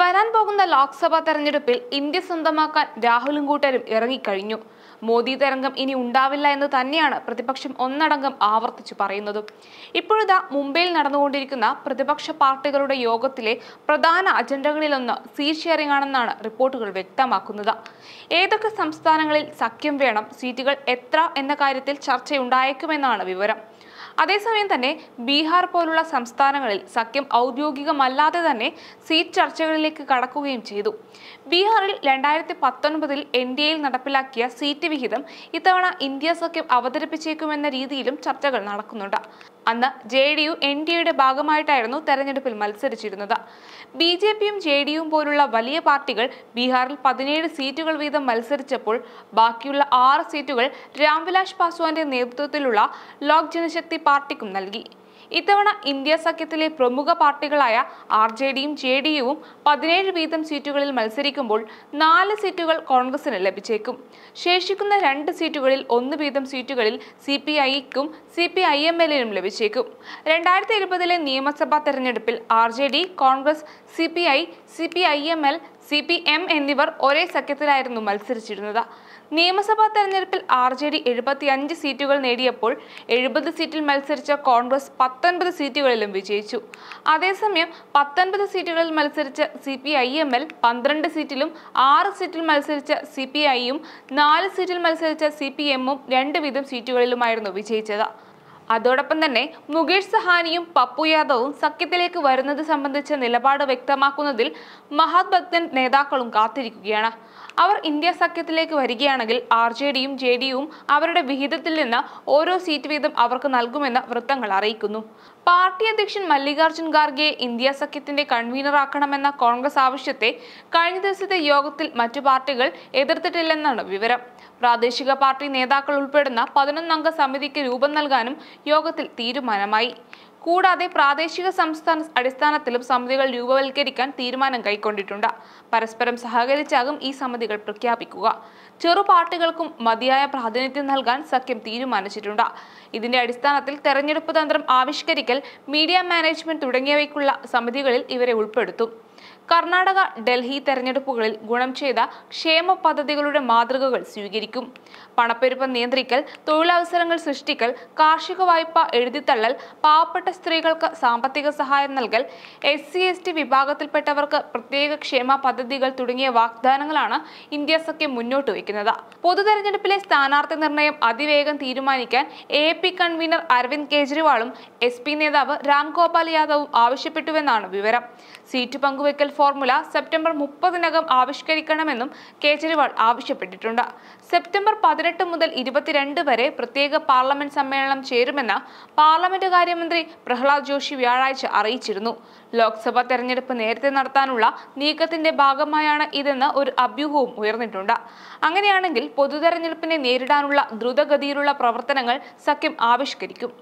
വരാൻ പോകുന്ന ലോക്സഭാ തെരഞ്ഞെടുപ്പിൽ ഇന്ത്യ സ്വന്തമാക്കാൻ രാഹുലും കൂട്ടരും ഇറങ്ങിക്കഴിഞ്ഞു മോദി തരംഗം ഇനി ഉണ്ടാവില്ല എന്ന് തന്നെയാണ് പ്രതിപക്ഷം ഒന്നടങ്കം ആവർത്തിച്ചു പറയുന്നത് ഇപ്പോഴിതാ മുംബൈയിൽ നടന്നുകൊണ്ടിരിക്കുന്ന പ്രതിപക്ഷ പാർട്ടികളുടെ യോഗത്തിലെ പ്രധാന അജണ്ടകളിലൊന്ന് സീറ്റ് ഷെയറിംഗ് ആണെന്നാണ് റിപ്പോർട്ടുകൾ വ്യക്തമാക്കുന്നത് ഏതൊക്കെ സംസ്ഥാനങ്ങളിൽ സഖ്യം വേണം സീറ്റുകൾ എത്ര എന്ന കാര്യത്തിൽ ചർച്ചയുണ്ടായേക്കുമെന്നാണ് വിവരം അതേസമയം തന്നെ ബീഹാർ പോലുള്ള സംസ്ഥാനങ്ങളിൽ സഖ്യം ഔദ്യോഗികമല്ലാതെ തന്നെ സീറ്റ് ചർച്ചകളിലേക്ക് കടക്കുകയും ചെയ്തു ബീഹാറിൽ രണ്ടായിരത്തി പത്തൊൻപതിൽ എൻ ഡി എയിൽ നടപ്പിലാക്കിയ സീറ്റ് വിഹിതം ഇത്തവണ ഇന്ത്യ സഖ്യം അവതരിപ്പിച്ചേക്കുമെന്ന രീതിയിലും ചർച്ചകൾ നടക്കുന്നുണ്ട് അന്ന് J D U N D എയുടെ ഭാഗമായിട്ടായിരുന്നു തെരഞ്ഞെടുപ്പിൽ മത്സരിച്ചിരുന്നത് ബി ജെ പിയും ജെ ഡി യുവും പോലുള്ള വലിയ പാർട്ടികൾ ബീഹാറിൽ പതിനേഴ് സീറ്റുകൾ വീതം മത്സരിച്ചപ്പോൾ ബാക്കിയുള്ള ആറ് സീറ്റുകൾ രാംവിലാസ് പാസ്വാന്റെ നേതൃത്വത്തിലുള്ള ലോക് ജനശക്തി പാർട്ടിക്കും നൽകി ഇത്തവണ ഇന്ത്യ സഖ്യത്തിലെ പ്രമുഖ പാർട്ടികളായ ആർ ജെ ഡിയും ജെ ഡി യുവും പതിനേഴ് വീതം സീറ്റുകളിൽ മത്സരിക്കുമ്പോൾ നാല് സീറ്റുകൾ കോൺഗ്രസിന് ലഭിച്ചേക്കും ശേഷിക്കുന്ന രണ്ട് സീറ്റുകളിൽ ഒന്ന് വീതം സീറ്റുകളിൽ സി പി ഐക്കും സി പി ഐ എം എല്ലിനും ലഭിച്ചേക്കും രണ്ടായിരത്തി ഇരുപതിലെ നിയമസഭാ തെരഞ്ഞെടുപ്പിൽ R J D Congress C P I C P I M L C P M എന്നിവർ ഒരേ സഖ്യത്തിലായിരുന്നു മത്സരിച്ചിരുന്നത് നിയമസഭാ തെരഞ്ഞെടുപ്പിൽ ആർ ജെ ഡി എഴുപത്തിയഞ്ച് സീറ്റുകൾ നേടിയപ്പോൾ എഴുപത് സീറ്റിൽ മത്സരിച്ച കോൺഗ്രസ് പത്തൊൻപത് സീറ്റുകളിലും വിജയിച്ചു അതേസമയം പത്തൊൻപത് സീറ്റുകളിൽ മത്സരിച്ച C P I M L പന്ത്രണ്ട് സീറ്റിലും ആറ് സീറ്റിൽ മത്സരിച്ച സി പി ഐയും നാല് സീറ്റിൽ മത്സരിച്ച സി പി എമ്മും രണ്ട് വീതം സീറ്റുകളിലുമായിരുന്നു വിജയിച്ചത് അതോടൊപ്പം തന്നെ മുകേഷ് സഹാനിയും പപ്പു യാദവും സഖ്യത്തിലേക്ക് വരുന്നത് സംബന്ധിച്ച നിലപാട് വ്യക്തമാക്കുന്നതിൽ മഹാത് ഭക്തൻ നേതാക്കളും കാത്തിരിക്കുകയാണ് അവർ ഇന്ത്യ സഖ്യത്തിലേക്ക് വരികയാണെങ്കിൽ ആർ ജെ ഡിയും ജെ ഡിയും അവരുടെ വിഹിതത്തിൽ നിന്ന് ഓരോ സീറ്റ് വീതം അവർക്ക് നൽകുമെന്ന് വൃത്തങ്ങൾ അറിയിക്കുന്നു പാർട്ടി അധ്യക്ഷൻ മല്ലികാർജ്ജുൻ ഖാർഗെ ഇന്ത്യ സഖ്യത്തിന്റെ കൺവീനറാക്കണമെന്ന കോൺഗ്രസ് ആവശ്യത്തെ കഴിഞ്ഞ ദിവസത്തെ യോഗത്തിൽ മറ്റു പാർട്ടികൾ എതിർത്തിട്ടില്ലെന്നാണ് വിവരം പ്രാദേശിക പാർട്ടി നേതാക്കൾ ഉൾപ്പെടുന്ന പതിനൊന്നംഗ സമിതിക്ക് രൂപം നൽകാനും യോഗത്തിൽ തീരുമാനമായി കൂടാതെ പ്രാദേശിക സംസ്ഥാന അടിസ്ഥാനത്തിലും സമിതികൾ രൂപവൽക്കരിക്കാൻ തീരുമാനം കൈക്കൊണ്ടിട്ടുണ്ട് പരസ്പരം സഹകരിച്ചാകും ഈ സമിതികൾ പ്രഖ്യാപിക്കുക ചെറു പാർട്ടികൾക്കും മതിയായ പ്രാതിനിധ്യം നൽകാൻ സഖ്യം തീരുമാനിച്ചിട്ടുണ്ട് ഇതിന്റെ അടിസ്ഥാനത്തിൽ തെരഞ്ഞെടുപ്പ് തന്ത്രം ആവിഷ്കരിക്കൽ മീഡിയ മാനേജ്മെന്റ് തുടങ്ങിയവയ്ക്കുള്ള സമിതികളിൽ ഇവരെ ഉൾപ്പെടുത്തും കർണാടക ഡൽഹി തെരഞ്ഞെടുപ്പുകളിൽ ഗുണം ചെയ്ത ക്ഷേമ പദ്ധതികളുടെ മാതൃകകൾ സ്വീകരിക്കും പണപ്പെരുപ്പം നിയന്ത്രിക്കൽ തൊഴിലവസരങ്ങൾ സൃഷ്ടിക്കൽ കാർഷിക വായ്പ എഴുതിത്തള്ളൽ പാവപ്പെട്ട സ്ത്രീകൾക്ക് സാമ്പത്തിക സഹായം നൽകൽ എസ് സി എസ് ടി വിഭാഗത്തിൽപ്പെട്ടവർക്ക് പ്രത്യേക ക്ഷേമ പദ്ധതികൾ തുടങ്ങിയ വാഗ്ദാനങ്ങളാണ് ഇന്ത്യ സഖ്യം മുന്നോട്ട് വയ്ക്കുന്നത് പൊതുതെരഞ്ഞെടുപ്പിലെ സ്ഥാനാർത്ഥി നിർണയം അതിവേഗം തീരുമാനിക്കാൻ എ പി കൺവീനർ അരവിന്ദ് കെജ്രിവാളും എസ് പി നേതാവ് രാംഗോപാൽ യാദവും ആവശ്യപ്പെട്ടുവെന്നാണ് വിവരം സീറ്റ് പങ്കുവയ്ക്കൽ ഫോർമുല സെപ്റ്റംബർ മുപ്പതിനകം ആവിഷ്കരിക്കണമെന്നും കെജ്രിവാൾ ആവശ്യപ്പെട്ടിട്ടുണ്ട് സെപ്റ്റംബർ പതിനെട്ട് മുതൽ ഇരുപത്തിരണ്ട് വരെ പ്രത്യേക പാർലമെന്റ് സമ്മേളനം ചേരുമെന്ന് പാർലമെന്റ് കാര്യമന്ത്രി പ്രഹ്ലാദ് ജോഷി വ്യാഴാഴ്ച അറിയിച്ചിരുന്നു ലോക്സഭാ തെരഞ്ഞെടുപ്പ് നേരത്തെ നടത്താനുള്ള നീക്കത്തിന്റെ ഭാഗമായാണ് ഇതെന്ന് ഒരു അഭ്യൂഹവും ഉയർന്നിട്ടുണ്ട് അങ്ങനെയാണെങ്കിൽ പൊതുതെരഞ്ഞെടുപ്പിനെ നേരിടാനുള്ള ദ്രുതഗതിയിലുള്ള പ്രവർത്തനങ്ങൾ സഖ്യം ആവിഷ്കരിക്കും